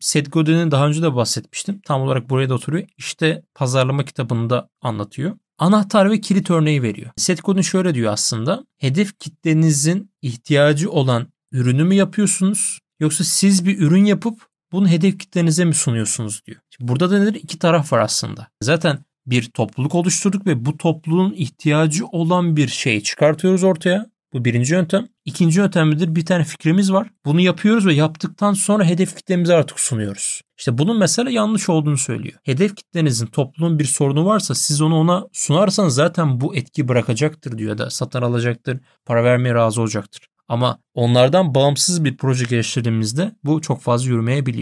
Seth Godin'in daha önce de bahsetmiştim. Tam olarak buraya da oturuyor. İşte pazarlama kitabında anlatıyor. Anahtar ve kilit örneği veriyor. Seth Godin şöyle diyor aslında. Hedef kitlenizin ihtiyacı olan ürünü mü yapıyorsunuz? Yoksa siz bir ürün yapıp bunu hedef kitlenize mi sunuyorsunuz diyor. Şimdi burada da nedir? İki taraf var aslında. Zaten bir topluluk oluşturduk ve bu topluluğun ihtiyacı olan bir şey çıkartıyoruz ortaya. Bu birinci yöntem. İkinci yöntemdir bir tane fikrimiz var. Bunu yapıyoruz ve yaptıktan sonra hedef kitlemizi artık sunuyoruz. İşte bunun mesela yanlış olduğunu söylüyor. Hedef kitlenizin toplumun bir sorunu varsa siz onu ona sunarsanız zaten bu etki bırakacaktır diyor da satın alacaktır, para vermeye razı olacaktır. Ama onlardan bağımsız bir proje geliştirdiğimizde bu çok fazla yürümeyebiliyor.